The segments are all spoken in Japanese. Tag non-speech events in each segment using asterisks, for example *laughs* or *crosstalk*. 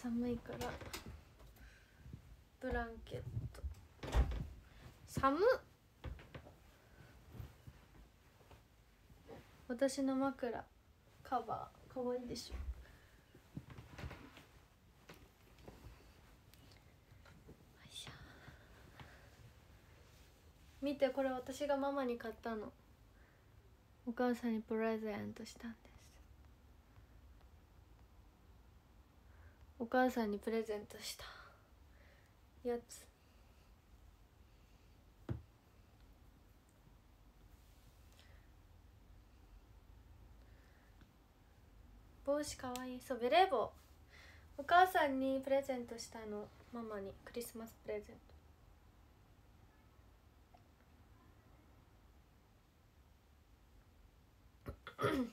寒いからブランケット寒私の枕カバーかわいいでしょ見てこれ私がママに買ったのお母さんにプレゼントしたんでお母さんにプレゼントしたやつ帽子かわいいそうベレー帽お母さんにプレゼントしたのママにクリスマスプレゼン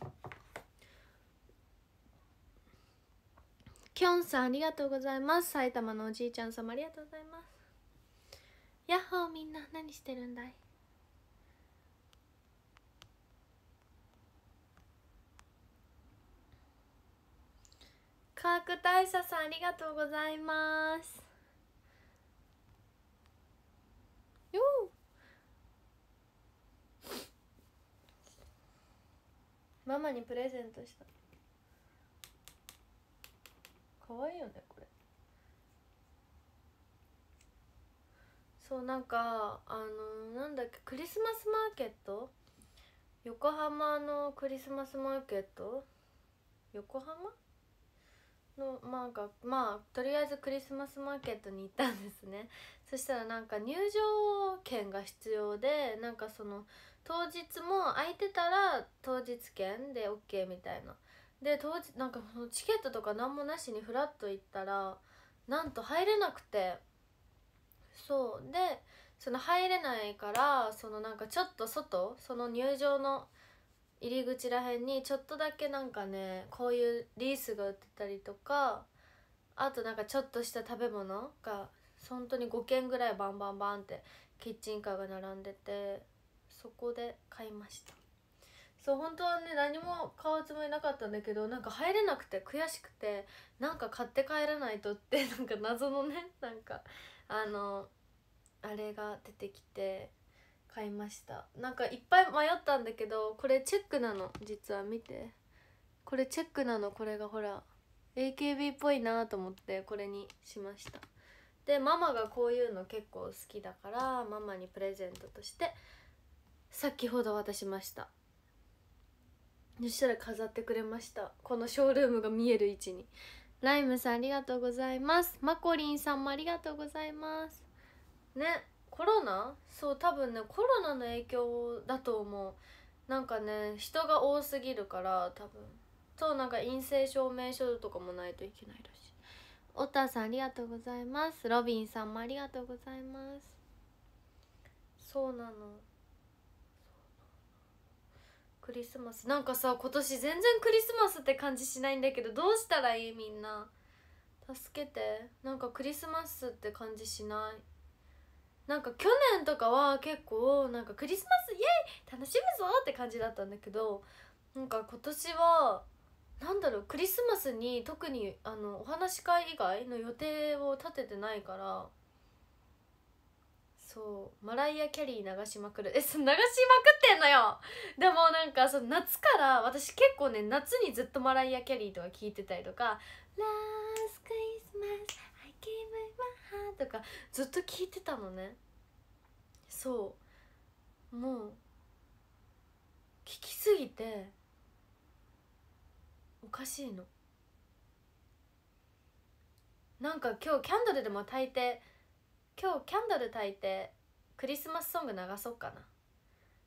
ト *coughs* きょんさんありがとうございます埼玉のおじいちゃん様ありがとうございますやっほーみんな何してるんだい科学大佐さんありがとうございますよママにプレゼントした愛いよねこれそうなんかあのー、なんだっけクリスマスマーケット横浜のクリスマスマーケット横浜のまあ、まあとりあえずクリスマスマーケットに行ったんですね *laughs* そしたらなんか入場券が必要でなんかその当日も空いてたら当日券で OK みたいなで当時なんかチケットとか何もなしにフラッと行ったらなんと入れなくてそうでその入れないからそのなんかちょっと外その入場の入り口らへんにちょっとだけなんかねこういうリースが売ってたりとかあとなんかちょっとした食べ物が本当に5軒ぐらいバンバンバンってキッチンカーが並んでてそこで買いました。そう本当はね何も買うつもりなかったんだけどなんか入れなくて悔しくてなんか買って帰らないとって *laughs* なんか謎のねなんかあのあれが出てきて買いましたなんかいっぱい迷ったんだけどこれチェックなの実は見てこれチェックなのこれがほら AKB っぽいなと思ってこれにしましたでママがこういうの結構好きだからママにプレゼントとして先ほど渡しましたそしたら飾ってくれましたこのショールームが見える位置にライムさんありがとうございますマコリンさんもありがとうございますねコロナそう多分ねコロナの影響だと思うなんかね人が多すぎるから多分そうなんか陰性証明書とかもないといけないらしいおたさんありがとうございますロビンさんもありがとうございますそうなのクリスマスなんかさ今年全然クリスマスって感じしないんだけどどうしたらいいみんな助けてなんかクリスマスって感じしないなんか去年とかは結構なんかクリスマスイエイ楽しむぞって感じだったんだけどなんか今年はなんだろうクリスマスに特にあのお話し会以外の予定を立ててないからそうマライア・キャリー流しまくるえそ流しまくってんのよでもなんかその夏から私結構ね夏にずっとマライア・キャリーとか聞いてたりとか「ラースクリスマス I gave my heart」とかずっと聞いてたのねそうもう聞きすぎておかしいのなんか今日キャンドルでも炊いて今日キャンドル焚いてクリスマスソング流そうかない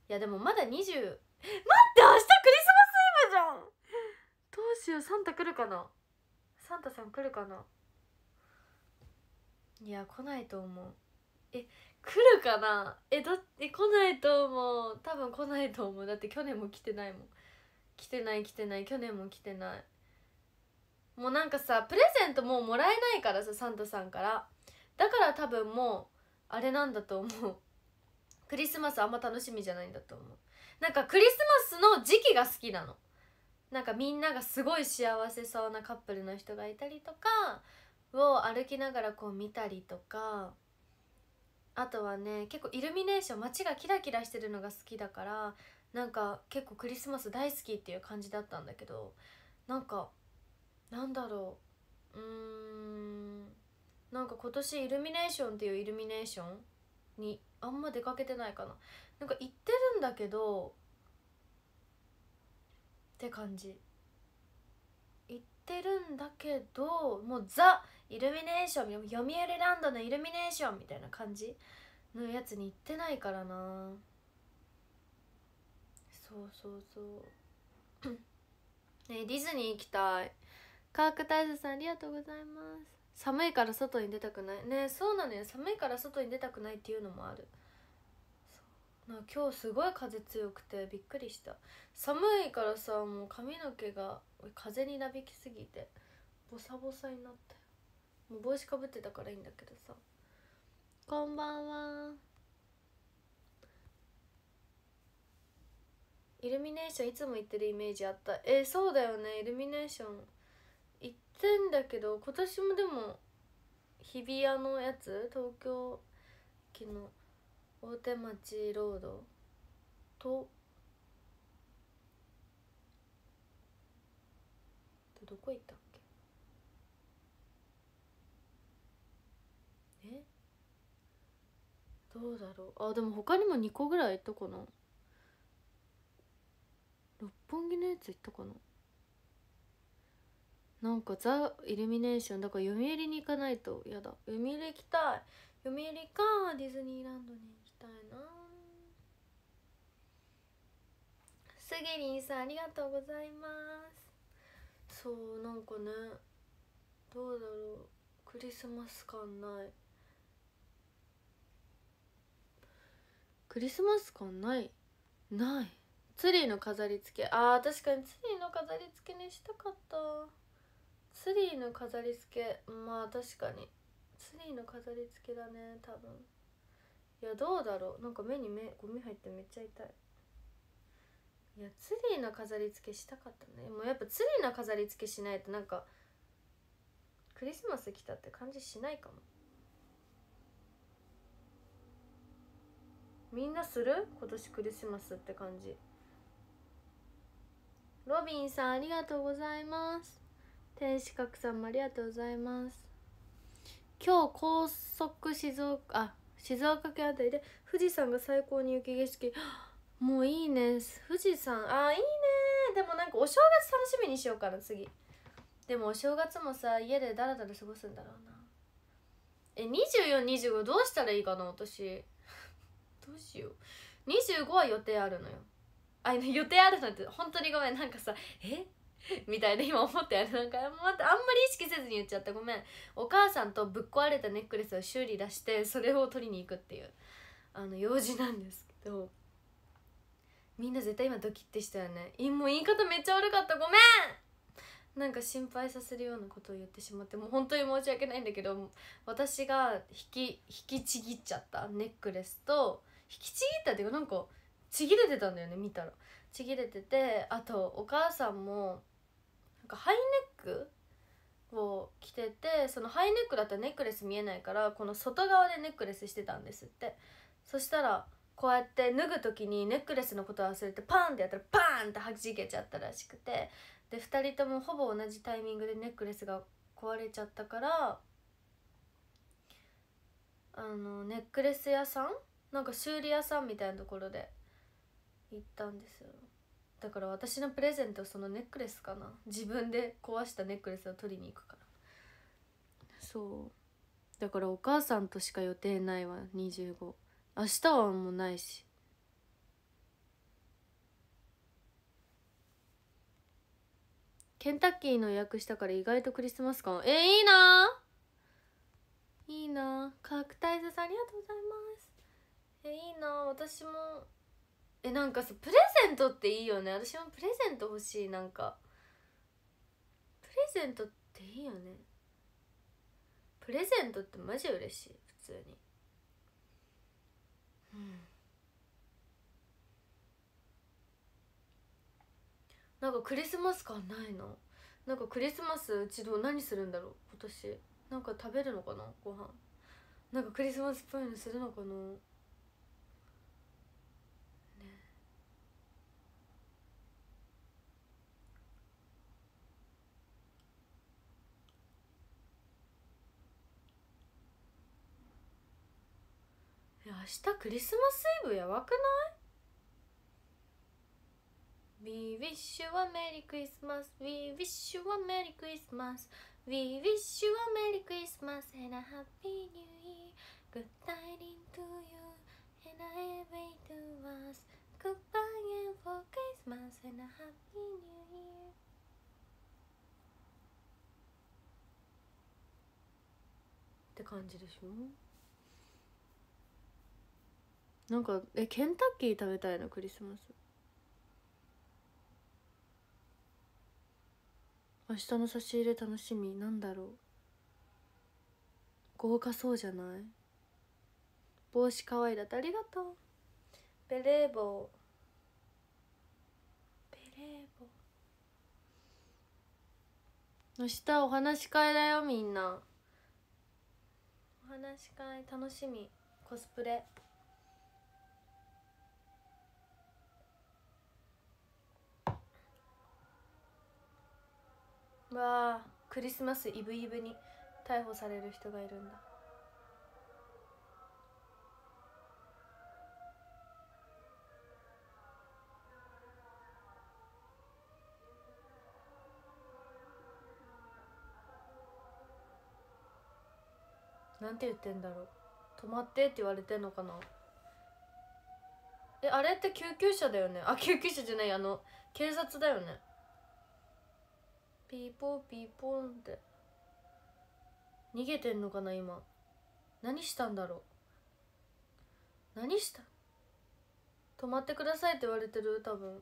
やでもまだ20待って明日クリスマスイブじゃんどうしようサンタ来るかなサンタさん来るかないや来ないと思うえ来るかなえどえ来ないと思う多分来ないと思うだって去年も来てないもん来てない来てない去年も来てないもうなんかさプレゼントもうもらえないからさサンタさんからだから多分もうあれなんだと思う *laughs* クリスマスあんま楽しみじゃないんだと思うなんかクリスマスの時期が好きなのなんかみんながすごい幸せそうなカップルの人がいたりとかを歩きながらこう見たりとかあとはね結構イルミネーション街がキラキラしてるのが好きだからなんか結構クリスマス大好きっていう感じだったんだけどなんかなんだろううーんなんか今年イルミネーションっていうイルミネーションにあんま出かけてないかななんか行ってるんだけどって感じ行ってるんだけどもうザ・イルミネーション読売ランドのイルミネーションみたいな感じのやつに行ってないからなそうそうそう *coughs* ねディズニー行きたいクタイズさんありがとうございます寒いから外に出たくないねそうなのよ寒いから外に出たくないっていうのもあるな今日すごい風強くてびっくりした寒いからさもう髪の毛が風になびきすぎてボサボサになったもう帽子かぶってたからいいんだけどさこんばんはイルミネーションいつも行ってるイメージあったえー、そうだよねイルミネーションってんだけど今年もでも日比谷のやつ東京駅の大手町ロードとどこ行ったっけえどうだろうあでも他にも2個ぐらい行ったかな六本木のやつ行ったかななんかザ・イルミネーションだから読売に行かないとやだ読売行きたい読売かディズニーランドに行きたいなすぎりんさんありがとうございますそうなんかねどうだろうクリスマス感ないクリスマス感ないないツリーの飾り付けあー確かにツリーの飾り付けにしたかったツリーの飾り付けまあ確かにツリーの飾り付けだね多分いやどうだろうなんか目に目ゴミ入ってめっちゃ痛いいやツリーの飾り付けしたかったねもうやっぱツリーの飾り付けしないとなんかクリスマス来たって感じしないかもみんなする今年クリスマスって感じロビンさんありがとうございます天使閣さんもありがとうございます今日高速静岡あ静岡県辺りで富士山が最高に雪景色 *gasps* もういいね富士山あいいねでもなんかお正月楽しみにしようかな次でもお正月もさ家でダラダラ過ごすんだろうなえ2425どうしたらいいかな私 *laughs* どうしよう25は予定あるのよあ予定あるなんて本当にごめんなんかさえ *laughs* みたいな今思ったよねなんかあんまり意識せずに言っちゃったごめんお母さんとぶっ壊れたネックレスを修理出してそれを取りに行くっていうあの用事なんですけどみんな絶対今ドキッてしたよねもう言い方めっちゃ悪かったごめんなんか心配させるようなことを言ってしまってもう本当に申し訳ないんだけど私が引き引きちぎっちゃったネックレスと引きちぎったっていうかなんかちぎれてたんだよね見たらちぎれててあとお母さんもかハイネックを着ててそのハイネックだったらネックレス見えないからこの外側でネックレスしてたんですってそしたらこうやって脱ぐ時にネックレスのこと忘れてパンってやったらパーンってはじけちゃったらしくてで2人ともほぼ同じタイミングでネックレスが壊れちゃったからあのネックレス屋さんなんか修理屋さんみたいなところで行ったんですよだから私のプレゼントそのネックレスかな自分で壊したネックレスを取りに行くからそうだからお母さんとしか予定ないわ25明日はもうないしケンタッキーの予約したから意外とクリスマス感えー、いいないいなカークタイズさんありがとうございますえー、いいな私もえなんかさプレゼントっていいよね私もプレゼント欲しいなんかプレゼントっていいよねプレゼントってマジ嬉しい普通にうんなんかクリスマス感ないななんかクリスマスうちどう何するんだろう今年なんか食べるのかなご飯なんかクリスマスっぽいのするのかな日クリスマスイブやばくない ?We wish you a Merry Christmas!We wish you a Merry Christmas!We wish you a Merry Christmas and a Happy New Year!Good tidings to you and I wait to us!Goodbye and for Christmas and a Happy New Year! って感じでしょなんかえケンタッキー食べたいのクリスマス明日の差し入れ楽しみなんだろう豪華そうじゃない帽子かわいだってありがとうベレー帽ベレー帽明日お話し会だよみんなお話し会楽しみコスプレわあクリスマスイブイブに逮捕される人がいるんだなんて言ってんだろう止まってって言われてんのかなえあれって救急車だよねあ救急車じゃないあの警察だよねピーポーピーポーンって逃げてんのかな今何したんだろう何した止まってくださいって言われてる多分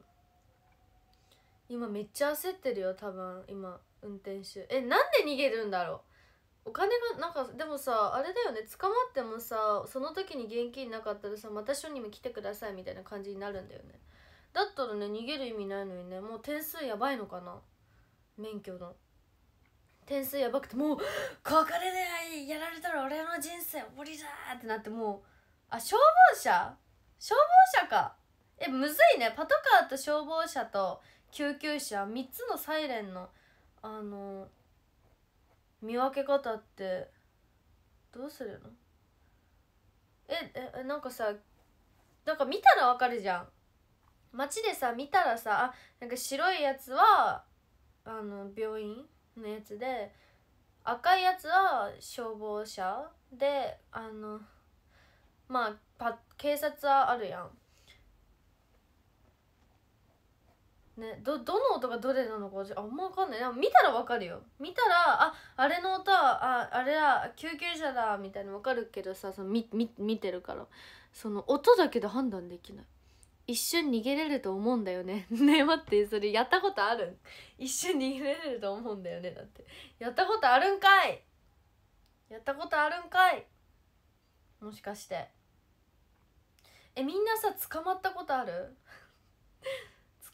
今めっちゃ焦ってるよ多分今運転手えなんで逃げるんだろうお金がなんかでもさあれだよね捕まってもさその時に現金なかったらさまた署にも来てくださいみたいな感じになるんだよねだったらね逃げる意味ないのにねもう点数やばいのかな免許の点数やばくてもうここれでやられたら俺の人生終わりだってなってもうあ消防車消防車かえむずいねパトカーと消防車と救急車3つのサイレンのあの見分け方ってどうするのええなんかさなんか見たらわかるじゃん街でさ見たらさあなんか白いやつはあの病院のやつで赤いやつは消防車であのまあパ警察はあるやん。ね、どどの音がどれなのかあんま分かんないでも見たら分かるよ見たらああれの音はああれだ救急車だみたいに分かるけどさその見見てるからその音だけで判断できない一瞬逃げれると思うんだよね *laughs* ね待ってそれやったことある一瞬逃げれると思うんだよねだってやったことあるんかいやったことあるんかいもしかしてえみんなさ捕まったことある *laughs*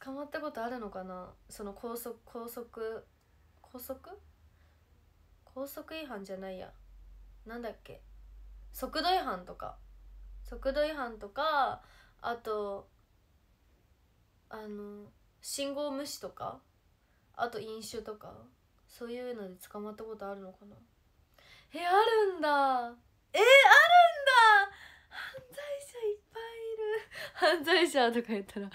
捕まったことあるのかなその高速高速高速高速違反じゃないやなんだっけ速度違反とか速度違反とかあとあの信号無視とかあと飲酒とかそういうので捕まったことあるのかなえあるんだえあるんだ犯罪者いっぱいいる犯罪者とか言ったら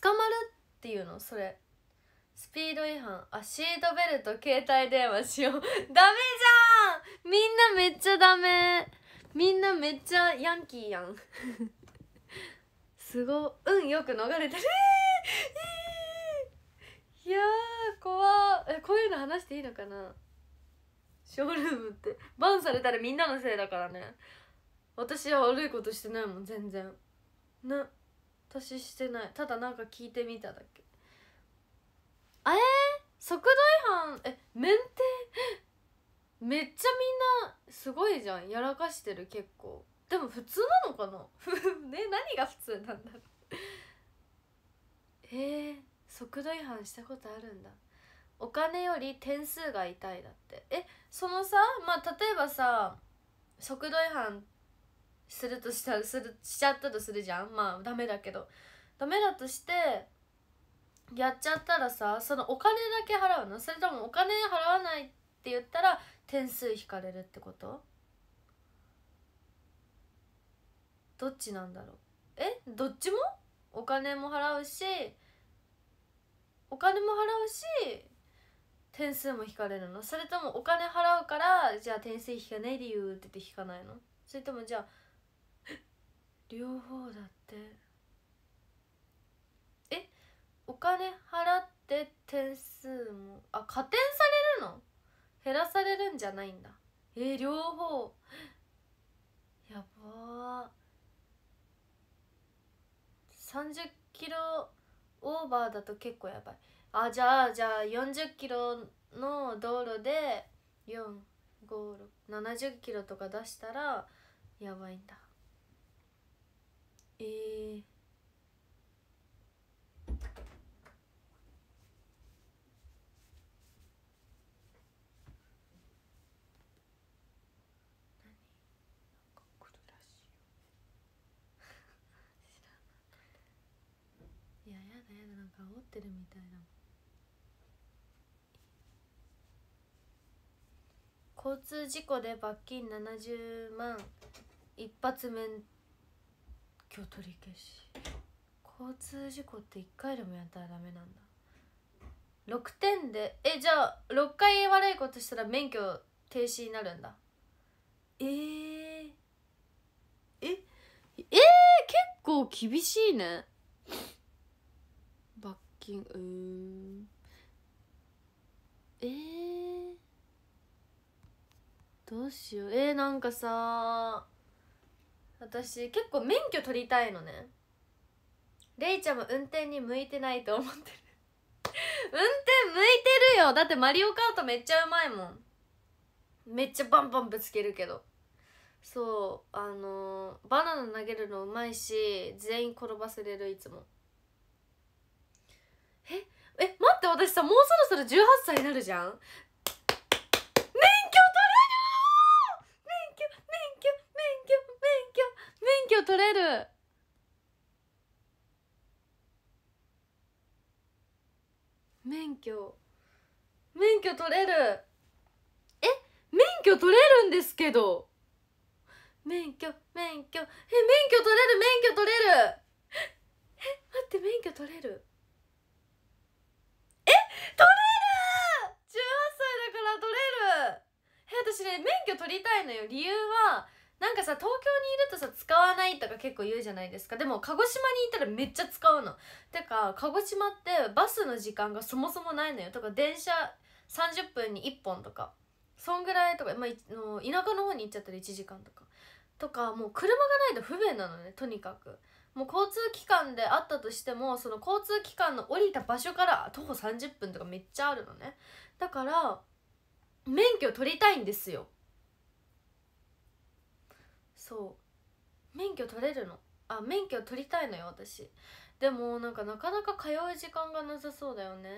捕まるっていうのそれピード違反あシートベルト携帯電話しよう *laughs* ダメじゃんみんなめっちゃダメみんなめっちゃヤンキーやん *laughs* すご運よく逃れてるいやー怖えこういうの話していいのかなショールームってバンされたらみんなのせいだからね私は悪いことしてないもん全然な私してないただなんか聞いてみただけえー、速度違反え免停 *gasps* めっちゃみんなすごいじゃんやらかしてる結構でも普通なのかな *laughs* ね何が普通なんだろう *laughs* えー、速度違反したことあるんだお金より点数が痛いだってえそのさまあ例えばさ速度違反するとしたするしちゃったとするじゃんまあダメだけどダメだとしてやっちゃったらさそのお金だけ払うのそれともお金払わないって言ったら点数引かれるってことどっちなんだろうえどっちもお金も払うしお金も払うし点数も引かれるのそれともお金払うからじゃあ点数引かない理由って言って引かないのそれともじゃあ両方だって。お金払って点数もあ加点されるの減らされるんじゃないんだえー、両方やばー30キロオーバーだと結構やばいあじゃあじゃあ40キロの道路で4570キロとか出したらやばいんだえーやだやだなんか煽ってるみたいな交通事故で罰金70万一発免許取り消し交通事故って1回でもやったらダメなんだ6点でえじゃあ6回悪いことしたら免許停止になるんだえー、ええー、結構厳しいね近うんえー、どうしようえー、なんかさ私結構免許取りたいのねれいちゃんも運転に向いてないと思ってる *laughs* 運転向いてるよだってマリオカートめっちゃうまいもんめっちゃバンバンぶつけるけどそうあのー、バナナ投げるのうまいし全員転ばせれるいつもええ待って私さもうそろそろ18歳になるじゃん免許取れる免許免許免許免許免許取れる免許免許取れるえ免許取れるんですけど免許免許え免許取れる免許取れるえ待って免許取れるから取れる私ね免許取りたいのよ理由はなんかさ東京にいるとさ使わないとか結構言うじゃないですかでも鹿児島にいたらめっちゃ使うのてか鹿児島ってバスの時間がそもそもないのよとか電車30分に1本とかそんぐらいとか、まあ、の田舎の方に行っちゃったら1時間とかとかもう車がないと不便なのねとにかくもう交通機関であったとしてもその交通機関の降りた場所から徒歩30分とかめっちゃあるのねだから免許取りたいんですよそう免許取れるのあ免許取りたいのよ私でもなんかなかなか通う時間がなさそうだよね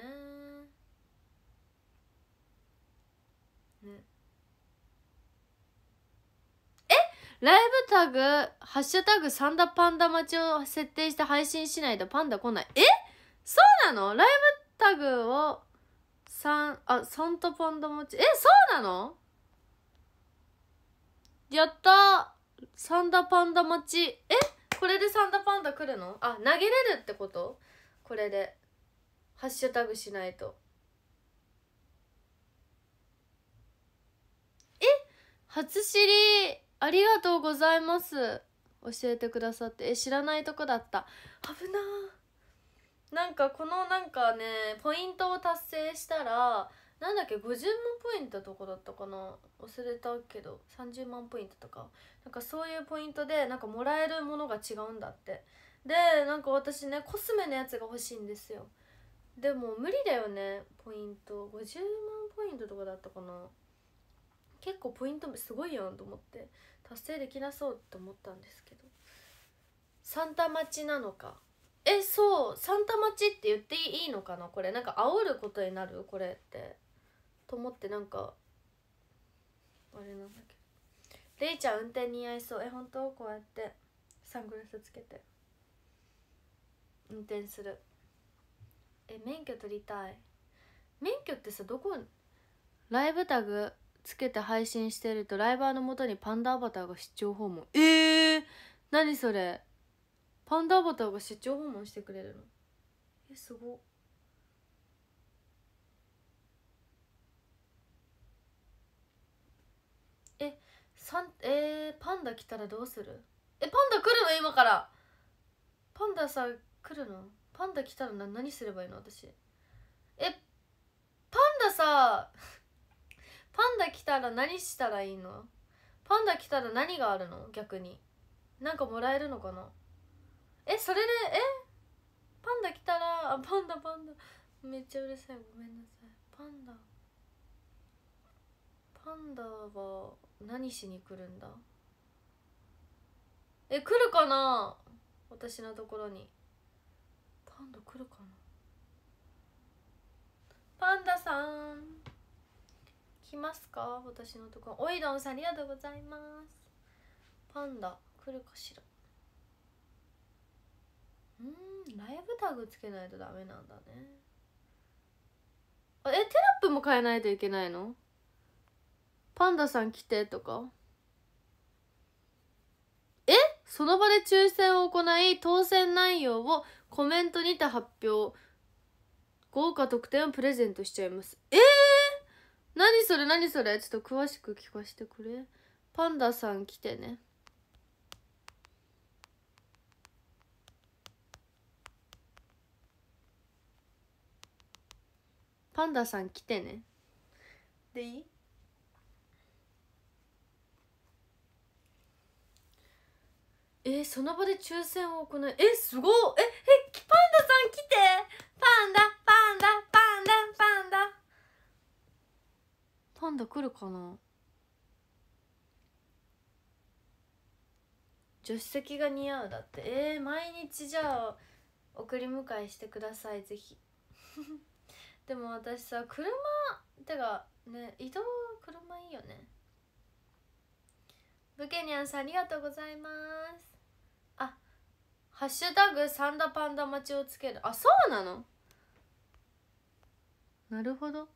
ねえライブタグ「ハッシュタグサンダパンダ待ち」を設定して配信しないとパンダ来ないえそうなのライブタグを三あ3とパンド餅えそうなのやったサンダパンダ待ちえこれでサンダパンダ来るのあ投げれるってことこれでハッシュタグしないとえ初知りありがとうございます教えてくださってえ知らないとこだった危なーなんかこのなんかねポイントを達成したらなんだっけ50万ポイントとかだったかな忘れたけど30万ポイントとかなんかそういうポイントでなんかもらえるものが違うんだってでなんか私ねコスメのやつが欲しいんですよでも無理だよねポイント50万ポイントとかだったかな結構ポイントすごいやんと思って達成できなそうって思ったんですけどサンタ待ちなのかえそうサンタ待ちって言っていいのかなこれなんか煽ることになるこれってと思ってなんかあれなんだけどレイちゃん運転似合いそうえ本当こうやってサングラスつけて運転するえ免許取りたい免許ってさどこライブタグつけて配信してるとライバーのもとにパンダアバターが出張訪問えー、何それパンダアバターが出張訪問してくれるのえすごえさんえー、パンダ来たらどうするえパンダ来るの今からパンダさ来るのパンダ来たらな何すればいいの私えパンダさ *laughs* パンダ来たら何したらいいのパンダ来たら何があるの逆になんかもらえるのかなえそれでえパンダ来たらあパンダパンダめっちゃうるさいごめんなさいパンダパンダは何しに来るんだえ来るかな私のところにパンダ来るかなパンダさん来ますか私のところおいどんさんありがとうございますパンダ来るかしらうんライブタグつけないとダメなんだねえテラップも変えないといけないのパンダさん来てとかえその場で抽選を行い当選内容をコメントにて発表豪華特典をプレゼントしちゃいますえー、何それ何それちょっと詳しく聞かせてくれパンダさん来てねパンダさん来てねでいいえー、その場で抽選を行いえすごええパンダさん来てパンダパンダパンダパンダパンダ来るかな助手席が似合うだってえー、毎日じゃあ送り迎えしてくださいぜひでも私さ車てかね移動車いいよねブケニャンさんありがとうございますあハッシュタグサンダパンダ待ちをつけるあそうなのなるほど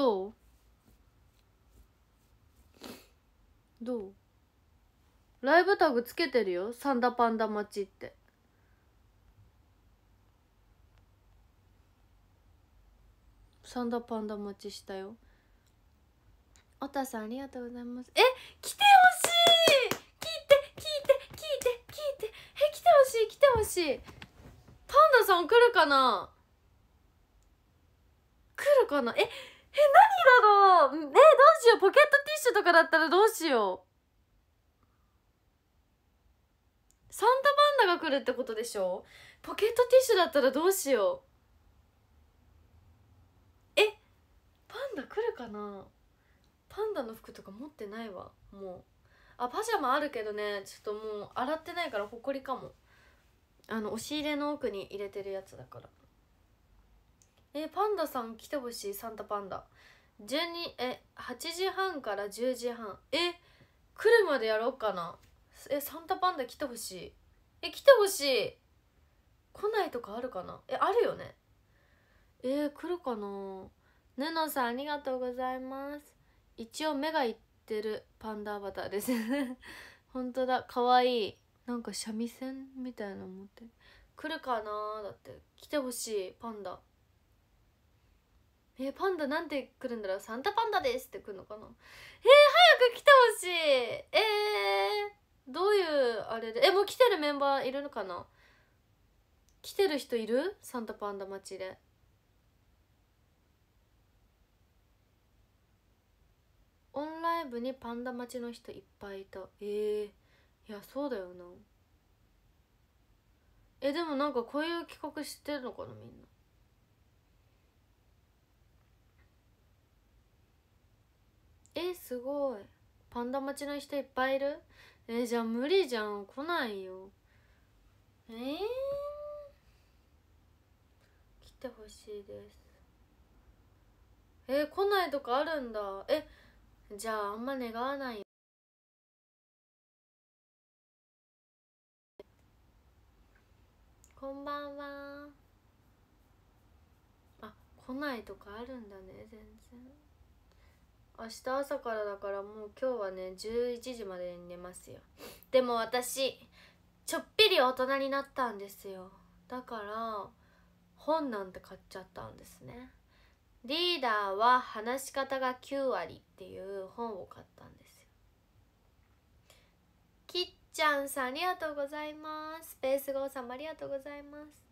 どうどうライブタグつけてるよサンダパンダ待ちってサンダパンダ待ちしたよおたさんありがとうございますえ来てほしい聞いて聞いて聞いて聞いてえ来てほしい来てほしいパンダさん来るかな来るかなえ何だろうえどうしようポケットティッシュとかだったらどうしようサンタバンダが来るってことでしょポケットティッシュだったらどうしようえパンダ来るかなパンダの服とか持ってないわもうあパジャマあるけどねちょっともう洗ってないからほこりかもあの押し入れの奥に入れてるやつだからえパンダさん来てほしいサンタパンダ12え8時半から10時半え来るまでやろうかなえサンタパンダ来てほしいえ来てほしい来ないとかあるかなえあるよねえー、来るかなねのさんありがとうございます一応目がいってるパンダアバターです *laughs* 本当だかわいいなんか三味線みたいなの持ってる来るかなだって来てほしいパンダえー、パンダなんて来るんだろうサンタパンダですって来るのかなえー、早く来てほしいえー、どういうあれでえもう来てるメンバーいるのかな来てる人いるサンタパンダ町でオンライブにパンダ待ちの人いっぱいいたええー、いやそうだよなえでもなんかこういう企画知ってるのかなみんなえすごいパンダ待ちの人いっぱいいるえじゃあ無理じゃん来ないよえー、来てほしいですえー、来ないとかあるんだえじゃああんま願わないよこんばんはあ来ないとかあるんだね全然。明日朝からだからもう今日はね11時までに寝ますよでも私ちょっぴり大人になったんですよだから本なんて買っちゃったんですねリーダーは話し方が9割っていう本を買ったんですよきっちゃんさんありがとうございますスペースゴーさんもありがとうございます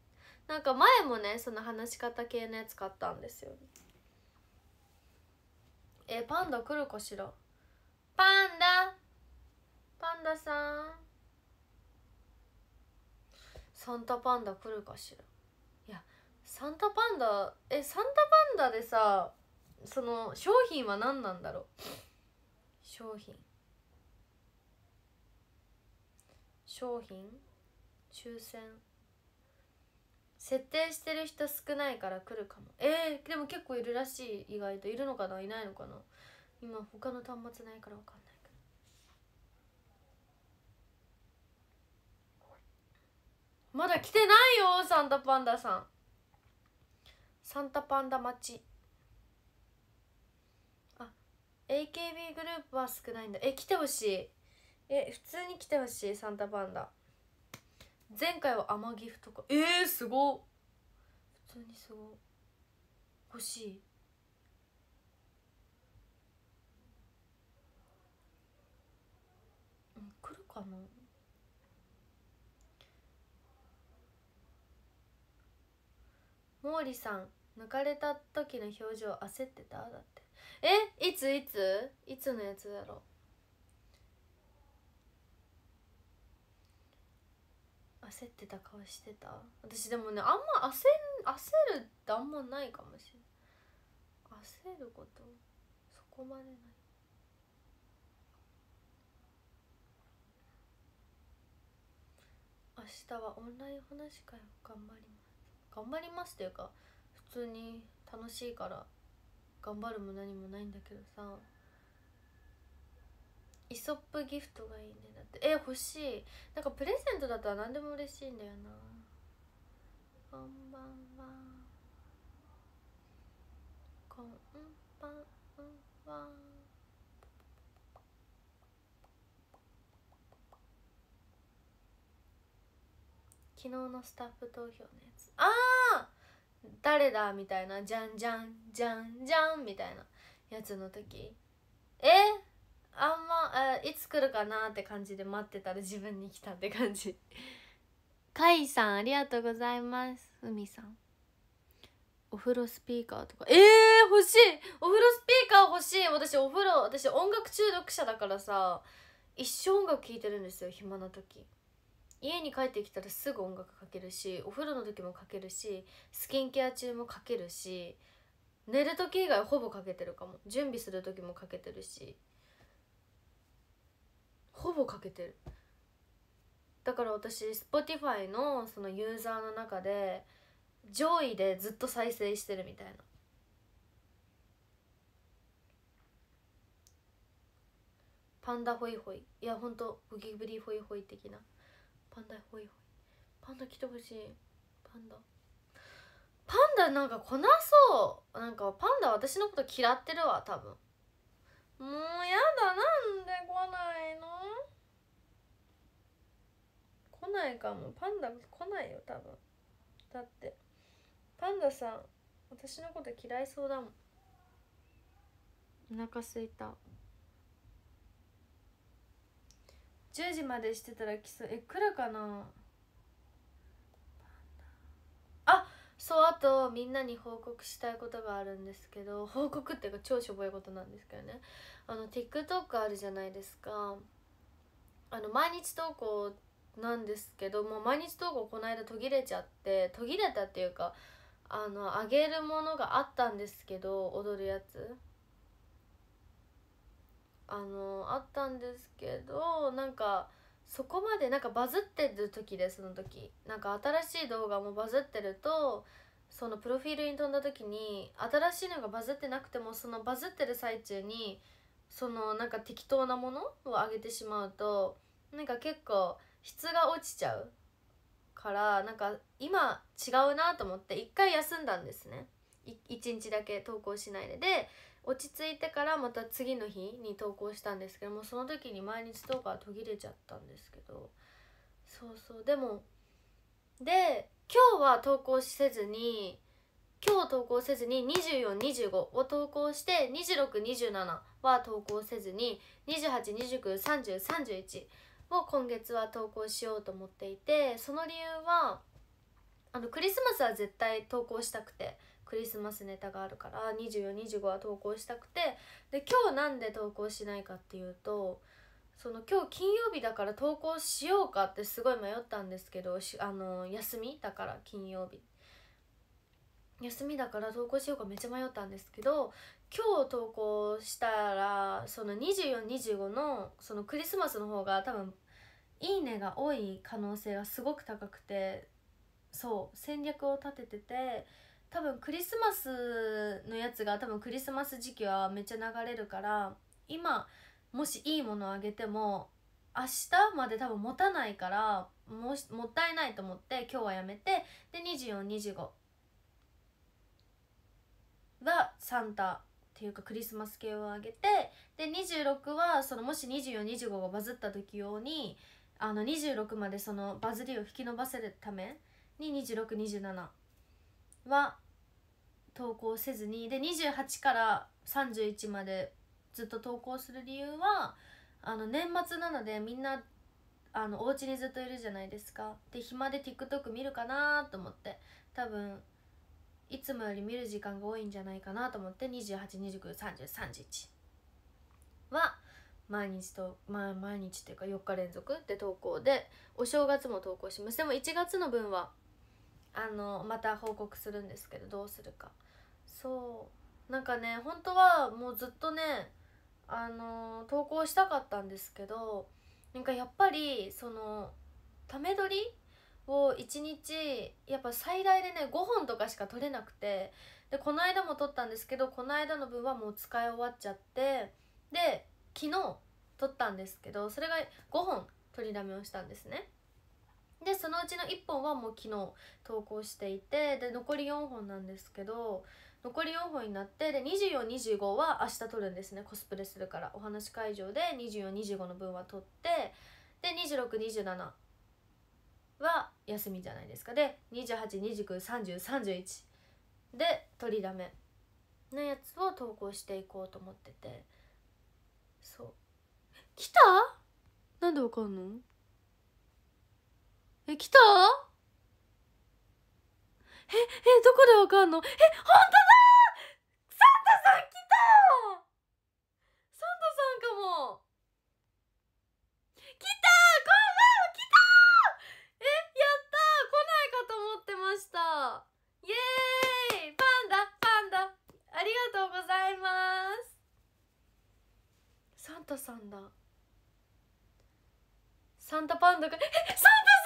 なんか前もねその話し方系のやつ買ったんですよえパンダ来るかしらパンダパンダさんサンタパンダ来るかしらいやサンタパンダえサンタパンダでさその商品は何なんだろう商品商品抽選設定してる人少ないから来るかもえー、でも結構いるらしい意外といるのかないないのかな今他の端末ないから分かんないけどまだ来てないよサンタパンダさんサンタパンダ待ちあ AKB グループは少ないんだえ来てほしいえ普通に来てほしいサンタパンダ前回は甘ギフとかえー、すご普通にすご欲しいうん来るかな毛利さん抜かれた時の表情焦ってただってえいついついつのやつだろう焦ってた顔してた私でもねあんま焦焦るってあんまないかもしれない焦ることそこまでない明日はオンライン話会を頑張ります頑張りますというか普通に楽しいから頑張るも何もないんだけどさイソップギフトがいいねだってえ欲しいなんかプレゼントだったら何でも嬉しいんだよなこんばんはこんばんは昨日のスタッフ投票のやつああ誰だみたいなじゃんじゃんじゃんじゃんみたいなやつの時えあんまあいつ来るかなって感じで待ってたら自分に来たって感じかいさんありがとうございますふみさんお風呂スピーカーとかえー、欲しいお風呂スピーカー欲しい私お風呂私音楽中毒者だからさ一生音楽聴いてるんですよ暇な時家に帰ってきたらすぐ音楽かけるしお風呂の時もかけるしスキンケア中もかけるし寝る時以外ほぼかけてるかも準備する時もかけてるしほぼかけてるだから私 Spotify のそのユーザーの中で上位でずっと再生してるみたいなパンダホイホイいやほんとブギブリホイホイ的なパンダホイホイパンダ来てほしいパンダパンダなんか来なそうなんかパンダ私のこと嫌ってるわ多分もうやだなんで来ないの来ないかもパンダ来ないよ多分だってパンダさん私のこと嫌いそうだもんお腹すいた10時までしてたら来そうえくらかなそうあとみんなに報告したいことがあるんですけど報告っていうか超しょぼいことなんですけどねあの TikTok あるじゃないですかあの毎日投稿なんですけどもう毎日投稿この間途切れちゃって途切れたっていうかあの上げるものがあったんですけど踊るやつあのあったんですけどなんかそこまでなんかバズってる時でその時なんか新しい動画もバズってるとそのプロフィールに飛んだ時に新しいのがバズってなくてもそのバズってる最中にそのなんか適当なものを上げてしまうとなんか結構質が落ちちゃうからなんか今違うなと思って1回休んだんですね1日だけ投稿しないでで落ち着いてからまた次の日に投稿したんですけどもその時に毎日動画は途切れちゃったんですけどそうそうでもで今日は投稿せずに今日投稿せずに2425を投稿して2627は投稿せずに28293031を今月は投稿しようと思っていてその理由はあのクリスマスは絶対投稿したくてクリスマスネタがあるから2425は投稿したくてで今日なんで投稿しないかっていうとその今日金曜日だから投稿しようかってすごい迷ったんですけどあの休みだから金曜日休みだから投稿しようかめっちゃ迷ったんですけど今日投稿したらその2425のそのクリスマスの方が多分「いいね」が多い可能性がすごく高くてそう戦略を立ててて多分クリスマスのやつが多分クリスマス時期はめっちゃ流れるから今もしいいものあげても明日まで多分持たないからももったいないと思って今日はやめてで2425はサンタっていうかクリスマス系をあげてで26はそのもし2425がバズった時用にあの26までそのバズりを引き伸ばせるために2627は投稿せずにで28から31までずっと投稿する理由はあの年末なのでみんなあのお家にずっといるじゃないですかで暇で TikTok 見るかなと思って多分いつもより見る時間が多いんじゃないかなと思って28293031は毎日と、まあ、毎日っていうか4日連続で投稿でお正月も投稿しますでも1月の分はあのまた報告するんですけどどうするかそうなんかね本当はもうずっとねあの投稿したかったんですけどなんかやっぱりそのため撮りを1日やっぱ最大でね5本とかしか撮れなくてでこの間も撮ったんですけどこの間の分はもう使い終わっちゃってで昨日撮ったんですけどそれが5本取りだめをしたんですねでそのうちの1本はもう昨日投稿していてで残り4本なんですけど残り4本になってで2425は明日撮るんですねコスプレするからお話会場で2425の分は撮ってで2627は休みじゃないですかで28293031でとりだめのやつを投稿していこうと思っててそう来たなんでわかんのえ来たえ、え、どこでわかんのえ、ほんとだサンタさん来たサンタさんかも来たこんばんは来たえ、やった来ないかと思ってましたイエーイパンダパンダありがとうございますサンタさんだサンタパンダがえサンタさん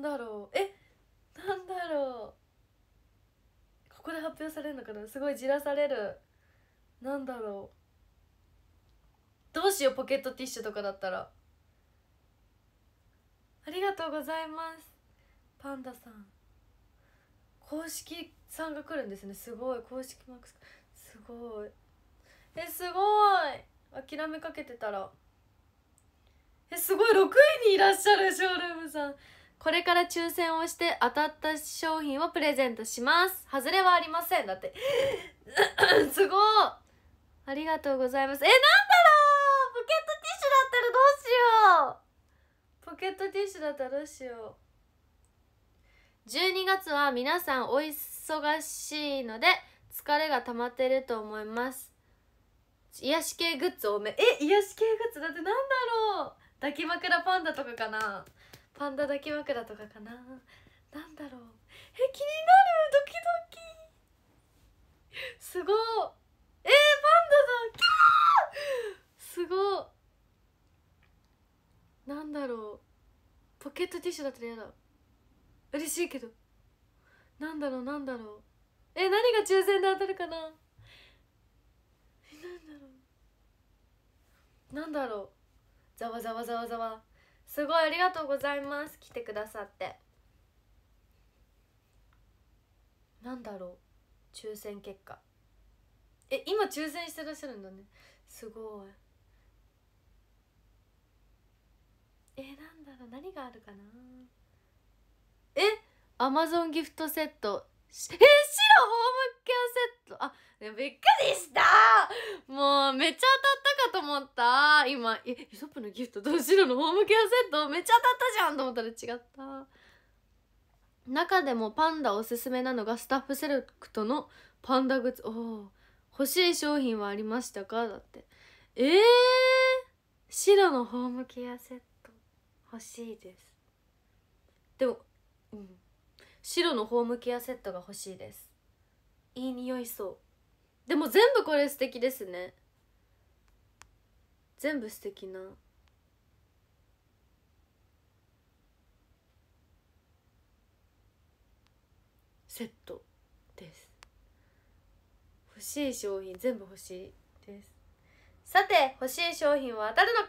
だろうえなんだろうここで発表されるのかなすごいじらされるなんだろうどうしようポケットティッシュとかだったらありがとうございますパンダさん公式さんが来るんですねすごい公式マックスすごいえすごい諦めかけてたらえすごい6位にいらっしゃるショールームさんこれから抽選をして当たった商品をプレゼントします外れはありませんだって *laughs* すごいありがとうございますえなんだろうポケットティッシュだったらどうしようポケットティッシュだったらどうしよう12月は皆さんお忙しいので疲れが溜まってると思います癒し系グッズ多めえ癒し系グッズだってなんだろう抱き枕パンダとかかなパンダ抱き枕とかかななんだろうえ気になるドキドキすごえー、パンダだキャーすごなんだろうポケットティッシュだったら嫌だ嬉しいけどなんだろうなんだろうえ何が抽選で当たるかなえなんだろうなんだろうざわざわざわざわすごいありがとうございます来てくださってなんだろう抽選結果え今抽選してらっしゃるんだねすごいえなんだろう何があるかなえアマゾンギフトセット白ホームケアセットあびっくりしたもうめっちゃ当たったかと思った今えソップのギフトと白のホームケアセットめっちゃ当たったじゃんと思ったら違った中でもパンダおすすめなのがスタッフセレクトのパンダグッズおお欲しい商品はありましたかだってえー、白のホームケアセット欲しいですでもうん白のホームケアセットが欲しいですいい匂いそうでも全部これ素敵ですね全部素敵なセットです欲しい商品全部欲しいですさて欲しい商品は当たるのか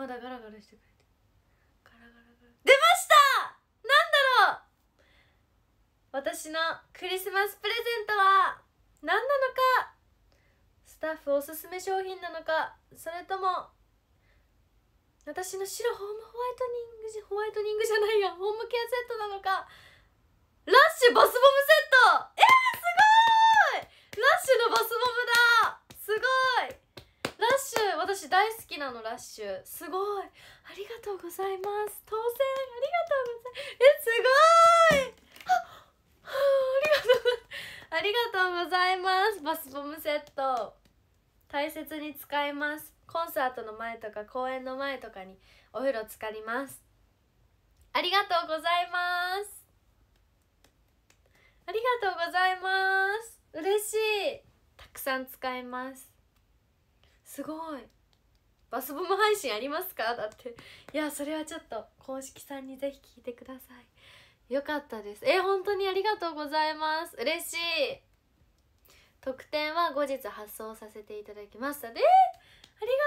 まだガラガラしてくれてガラガラガラ出ましたなんだろう私のクリスマスプレゼントは何なのかスタッフおすすめ商品なのかそれとも私の白ホームホワイトニングホワイトニングじゃないやホームケアセットなのかラッシュバスボムセットえー、すごいラッシュのバスボムだすごいラッシュ私大好きなのラッシュすごいありがとうございます当選ありがとうございますえすごいあありがとうございますバスボムセット大切に使いますコンサートの前とか公演の前とかにお風呂浸かりますありがとうございますありがとうございます嬉しいたくさん使いますすごいバスボム配信ありますかだっていやそれはちょっと公式さんにぜひ聞いてくださいよかったですえ本当にありがとうございます嬉しい特典は後日発送させていただきましたで、えー、ありが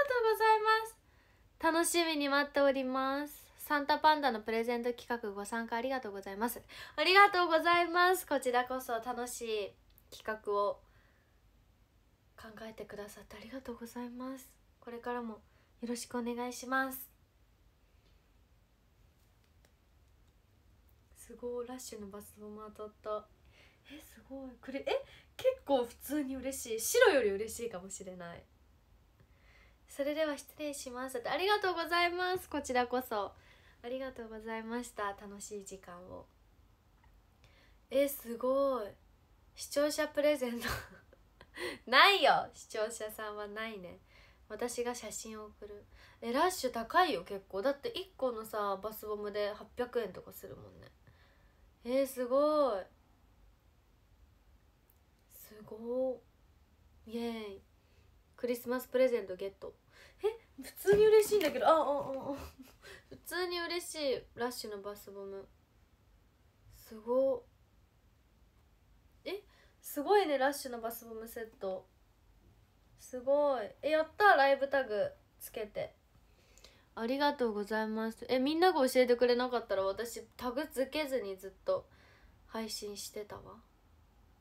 とうございます楽しみに待っておりますサンタパンダのプレゼント企画ご参加ありがとうございますありがとうございますこちらこそ楽しい企画を考えてくださってありがとうございますこれからもよろしくお願いしますすごいラッシュのバスボム当たったえすごいこれえ結構普通に嬉しい白より嬉しいかもしれないそれでは失礼しますありがとうございますこちらこそありがとうございました楽しい時間をえすごい視聴者プレゼント *laughs* ないよ視聴者さんはないね私が写真を送るえラッシュ高いよ結構だって1個のさバスボムで800円とかするもんねえー、すごいすごいイエーイクリスマスプレゼントゲットえ普通に嬉しいんだけどあああ普通に嬉しいラッシュのバスボムすごっすごいねラッシュのバスボムセットすごいえやったライブタグつけてありがとうございますえみんなが教えてくれなかったら私タグつけずにずっと配信してたわ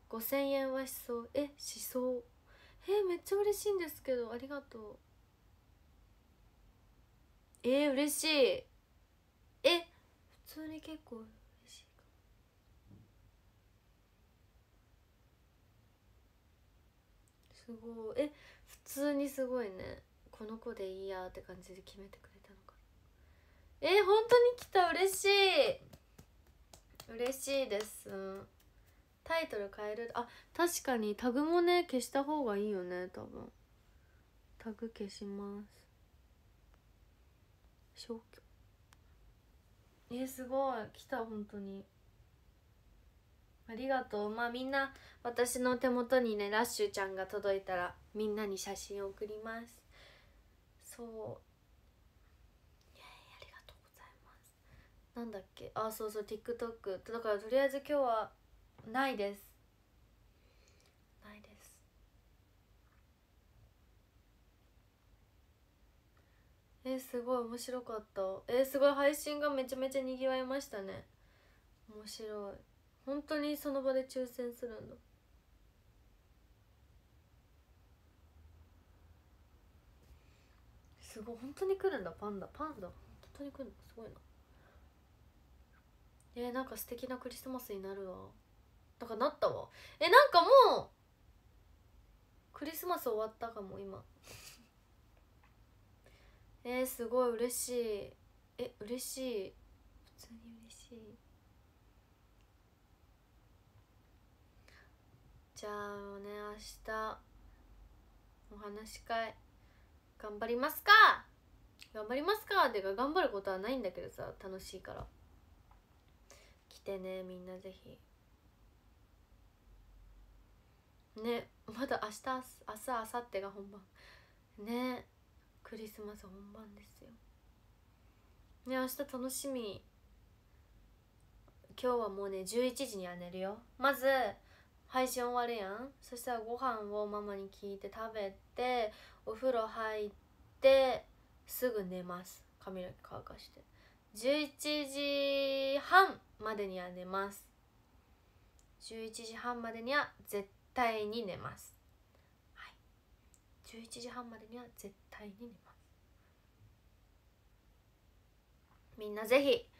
5000円はしそうえしそうえめっちゃ嬉しいんですけどありがとうえー、嬉しいえ普通に結構すごいえ普通にすごいねこの子でいいやって感じで決めてくれたのかえ本当に来た嬉しい嬉しいですタイトル変えるあ確かにタグもね消した方がいいよね多分タグ消します消去えすごい来た本当にありがとうまあみんな私の手元にねラッシュちゃんが届いたらみんなに写真を送りますそうありがとうございますなんだっけあそうそう TikTok だからとりあえず今日はないですないですえすごい面白かったえすごい配信がめちゃめちゃにぎわいましたね面白い本当にその場で抽選するんだすごい本当に来るんだパンダパンダ本当に来るのすごいなえー、なんか素敵なクリスマスになるわなんかなったわえなんかもうクリスマス終わったかも今えー、すごい嬉しいえ嬉しい普通に嬉しいじゃあね明日お話し会頑張りますか頑張りますかってか頑張ることはないんだけどさ楽しいから来てねみんなぜひねまだ明日明日明後日が本番ねクリスマス本番ですよね明日楽しみ今日はもうね11時には寝るよまず配信終わるやんそしたらご飯をママに聞いて食べてお風呂入ってすぐ寝ます髪の毛乾かして11時半までには寝ます11時半までには絶対に寝ますはい11時半までには絶対に寝ますみんなぜひ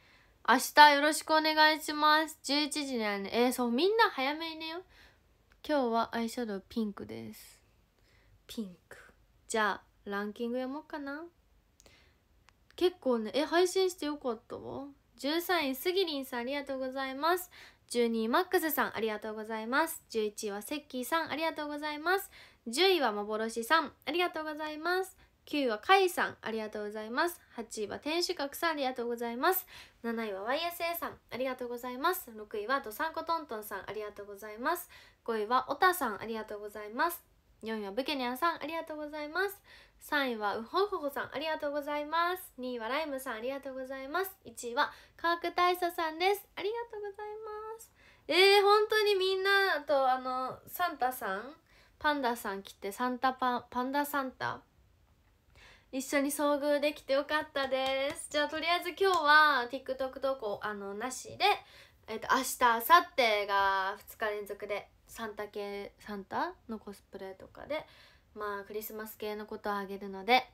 明日よろしくお願いします。11時にはね、えー、そう、みんな早めに寝よ今日はアイシャドウピンクです。ピンク。じゃあ、ランキング読もうかな。結構ね、え、配信してよかったわ。13位、すぎりんさん、ありがとうございます。12位、マックスさん、ありがとうございます。11位は、セッキーさん、ありがとうございます。10位は、幻さん、ありがとうございます。9位はカイさんありがとうございます8位は天守閣さんありがとうございます7位は YSA さんありがとうございます6位はどさんこトントンさんありがとうございます5位はおたさんありがとうございます4位はブケニャンさんありがとうございます3位はウホホホさんありがとうございます2位はライムさんありがとうございます1位は科学大佐さんですありがとうございますえー、本当にみんなとあのサンタさんパンダさん来てサンタパンパンダサンタ一緒に遭遇できてよかったですじゃあとりあえず今日は TikTok 投稿あのなしで、えーと、明日明後日が2日連続でサンタ系サンタのコスプレとかでまあクリスマス系のことをあげるので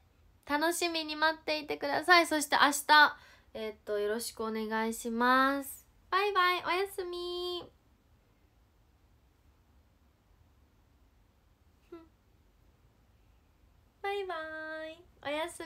楽しみに待っていてくださいそして明日えっ、ー、とよろしくお願いしますバイバイおやすみバイバイ我也是。